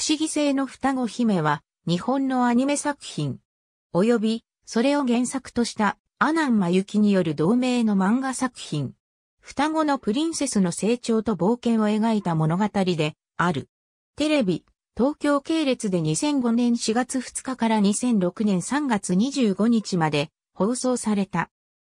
不思議性の双子姫は、日本のアニメ作品、及び、それを原作とした、アナンマユキによる同名の漫画作品、双子のプリンセスの成長と冒険を描いた物語で、ある。テレビ、東京系列で2005年4月2日から2006年3月25日まで放送された。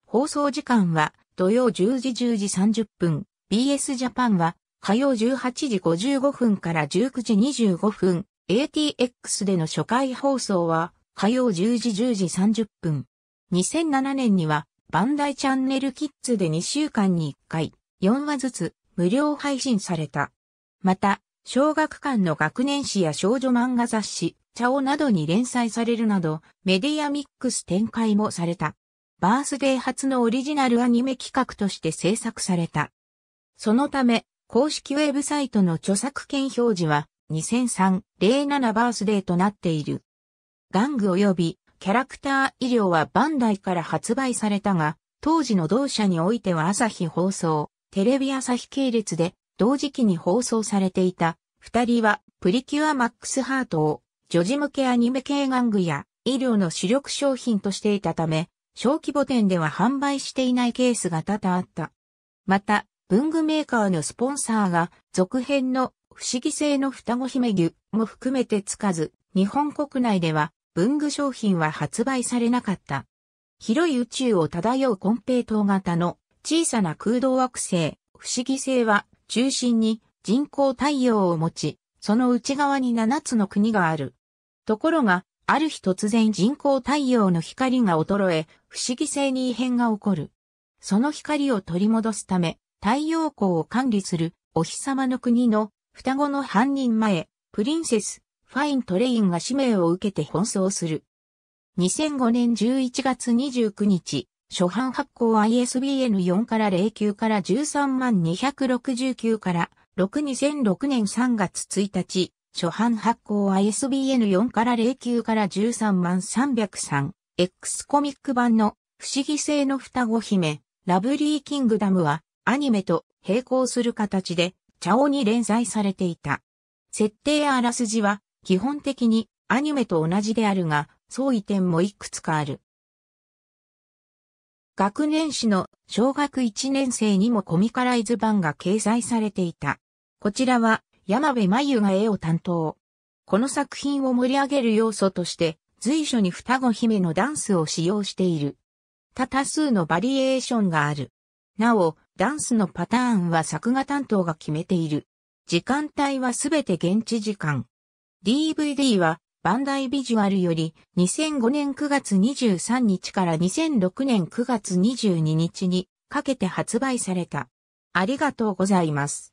放送時間は土曜10時10時30分、BS ジャパンは火曜18時55分から19時25分、ATX での初回放送は、火曜10時10時30分。2007年には、バンダイチャンネルキッズで2週間に1回、4話ずつ、無料配信された。また、小学館の学年誌や少女漫画雑誌、チャオなどに連載されるなど、メディアミックス展開もされた。バースデー初のオリジナルアニメ企画として制作された。そのため、公式ウェブサイトの著作権表示は2003-07バースデーとなっている。玩具及びキャラクター医療はバンダイから発売されたが、当時の同社においては朝日放送、テレビ朝日系列で同時期に放送されていた二人はプリキュアマックスハートを女児向けアニメ系玩具や医療の主力商品としていたため、小規模店では販売していないケースが多々あった。また、文具メーカーのスポンサーが続編の不思議性の双子姫牛も含めてつかず、日本国内では文具商品は発売されなかった。広い宇宙を漂うコンペイト型の小さな空洞惑星、不思議星は中心に人工太陽を持ち、その内側に7つの国がある。ところが、ある日突然人工太陽の光が衰え、不思議星に異変が起こる。その光を取り戻すため、太陽光を管理するお日様の国の双子の犯人前、プリンセス、ファイントレインが使命を受けて奔走する。2005年11月29日、初版発行 ISBN4 から09から13万269から62006年3月1日、初版発行 ISBN4 から09から13万303、X コミック版の不思議性の双子姫、ラブリーキングダムは、アニメと並行する形で、茶王に連載されていた。設定やあらすじは、基本的にアニメと同じであるが、相違点もいくつかある。学年誌の小学1年生にもコミカライズ版が掲載されていた。こちらは山部真由が絵を担当。この作品を盛り上げる要素として随所に双子姫のダンスを使用している。多多数のバリエーションがある。なお、ダンスのパターンは作画担当が決めている。時間帯はすべて現地時間。DVD はバンダイビジュアルより2005年9月23日から2006年9月22日にかけて発売された。ありがとうございます。